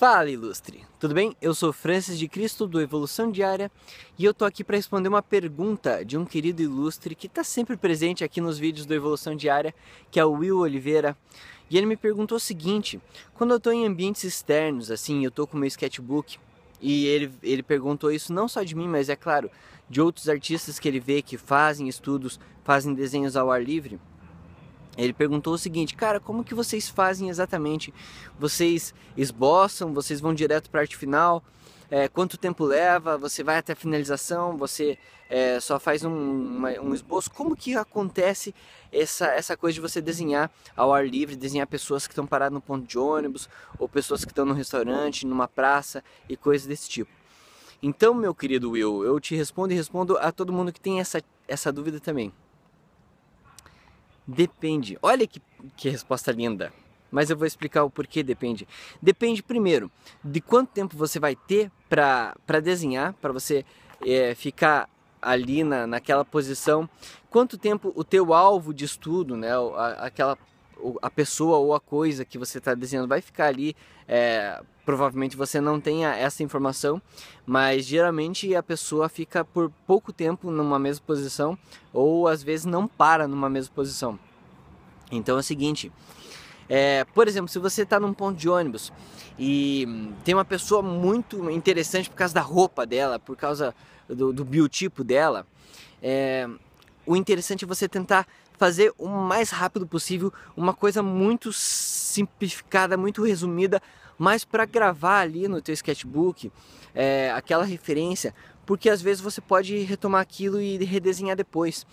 Fala, ilustre! Tudo bem? Eu sou Francis de Cristo do Evolução Diária e eu tô aqui para responder uma pergunta de um querido ilustre que está sempre presente aqui nos vídeos do Evolução Diária, que é o Will Oliveira. E ele me perguntou o seguinte: quando eu estou em ambientes externos, assim, eu estou com meu sketchbook e ele, ele perguntou isso não só de mim, mas é claro, de outros artistas que ele vê que fazem estudos, fazem desenhos ao ar livre. Ele perguntou o seguinte, cara, como que vocês fazem exatamente? Vocês esboçam, vocês vão direto para a arte final? É, quanto tempo leva? Você vai até a finalização? Você é, só faz um, uma, um, esboço? Como que acontece essa, essa coisa de você desenhar ao ar livre, desenhar pessoas que estão paradas no ponto de ônibus, ou pessoas que estão no restaurante, numa praça e coisas desse tipo? Então, meu querido Will, eu te respondo e respondo a todo mundo que tem essa, essa dúvida também. Depende. Olha que, que resposta linda. Mas eu vou explicar o porquê depende. Depende, primeiro, de quanto tempo você vai ter para desenhar, para você é, ficar ali na, naquela posição, quanto tempo o teu alvo de estudo, né, aquela a pessoa ou a coisa que você está desenhando vai ficar ali. É, provavelmente você não tenha essa informação, mas geralmente a pessoa fica por pouco tempo numa mesma posição ou às vezes não para numa mesma posição. Então é o seguinte. É, por exemplo, se você está num ponto de ônibus e tem uma pessoa muito interessante por causa da roupa dela, por causa do, do biotipo dela, é, o interessante é você tentar fazer o mais rápido possível, uma coisa muito simplificada, muito resumida, mas para gravar ali no teu sketchbook é, aquela referência, porque às vezes você pode retomar aquilo e redesenhar depois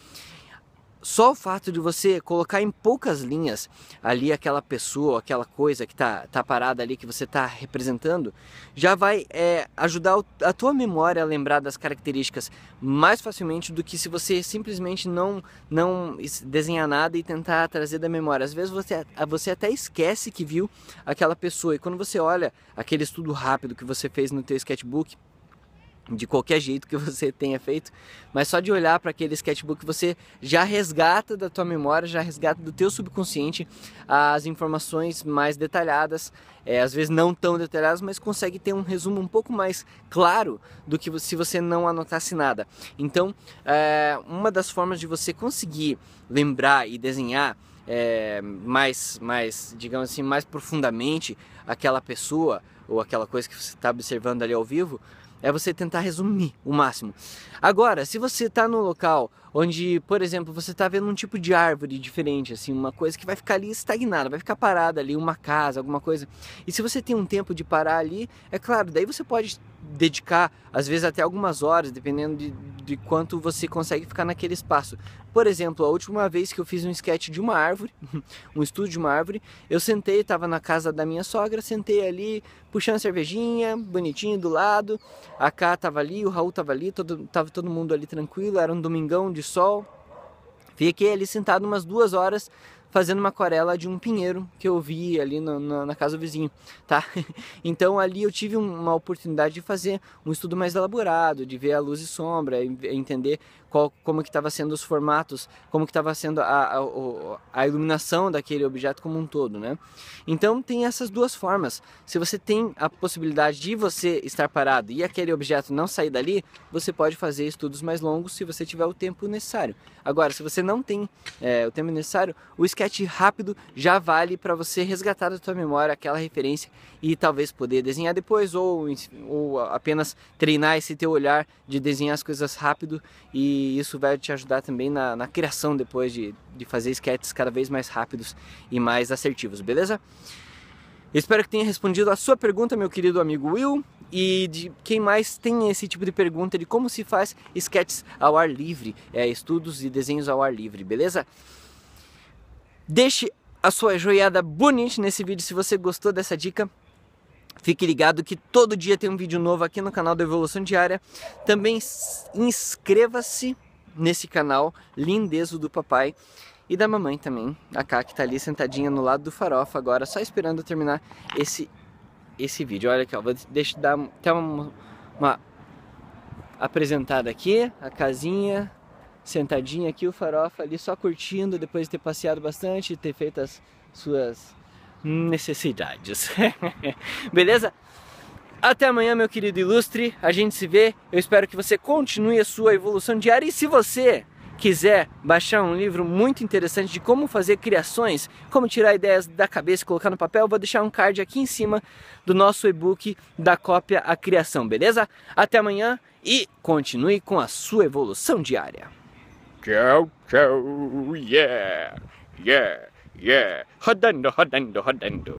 só o fato de você colocar em poucas linhas ali aquela pessoa, aquela coisa que está tá parada ali, que você está representando, já vai é, ajudar a tua memória a lembrar das características mais facilmente do que se você simplesmente não, não desenhar nada e tentar trazer da memória. Às vezes você, você até esquece que viu aquela pessoa e quando você olha aquele estudo rápido que você fez no teu sketchbook, de qualquer jeito que você tenha feito, mas só de olhar para aquele sketchbook você já resgata da tua memória, já resgata do teu subconsciente as informações mais detalhadas, é, às vezes não tão detalhadas, mas consegue ter um resumo um pouco mais claro do que se você não anotasse nada. Então, é, uma das formas de você conseguir lembrar e desenhar é, mais, mais, digamos assim, mais profundamente aquela pessoa ou aquela coisa que você está observando ali ao vivo é você tentar resumir o máximo. Agora, se você está no local onde, por exemplo, você está vendo um tipo de árvore diferente, assim, uma coisa que vai ficar ali estagnada, vai ficar parada ali, uma casa, alguma coisa. E se você tem um tempo de parar ali, é claro, daí você pode dedicar, às vezes até algumas horas, dependendo de, de quanto você consegue ficar naquele espaço. Por exemplo, a última vez que eu fiz um sketch de uma árvore, um estudo de uma árvore, eu sentei, estava na casa da minha sogra, sentei ali, puxando a cervejinha, bonitinho do lado, a Ká estava ali, o Raul estava ali, todo, tava todo mundo ali tranquilo, era um domingão de sol. Fiquei ali sentado umas duas horas fazendo uma aquarela de um pinheiro que eu vi ali na, na, na casa do vizinho, tá? então ali eu tive uma oportunidade de fazer um estudo mais elaborado, de ver a luz e sombra, entender qual, como que estava sendo os formatos, como que estava sendo a, a, a, iluminação daquele objeto como um todo, né? Então tem essas duas formas. Se você tem a possibilidade de você estar parado e aquele objeto não sair dali, você pode fazer estudos mais longos se você tiver o tempo necessário. Agora, se você não tem é, o tempo necessário, o sketch rápido já vale para você resgatar da sua memória aquela referência e talvez poder desenhar depois ou, ou apenas treinar esse teu olhar de desenhar as coisas rápido e isso vai te ajudar também na, na criação depois de, de fazer sketches cada vez mais rápidos e mais assertivos, beleza? Espero que tenha respondido a sua pergunta, meu querido amigo Will, e de quem mais tem esse tipo de pergunta de como se faz sketches ao ar livre, é, estudos e desenhos ao ar livre, beleza? Deixe a sua joiada bonita nesse vídeo se você gostou dessa dica. Fique ligado que todo dia tem um vídeo novo aqui no canal da Evolução Diária. Também inscreva-se nesse canal lindezo do papai e da mamãe também. A Ká que tá ali sentadinha no lado do farofa agora, só esperando eu terminar esse esse vídeo. Olha aqui, ó, vou deixar, dar até uma, uma apresentada aqui, a casinha, sentadinho aqui, o Farofa ali só curtindo depois de ter passeado bastante e ter feito as suas necessidades. Beleza? Até amanhã, meu querido ilustre. A gente se vê. Eu espero que você continue a sua evolução diária. E se você quiser baixar um livro muito interessante de como fazer criações, como tirar ideias da cabeça e colocar no papel, vou deixar um card aqui em cima do nosso e-book da cópia a criação, beleza? Até amanhã e continue com a sua evolução diária. Chow, chow, yeah, yeah, yeah. Hadendo, hadendo, hadendo.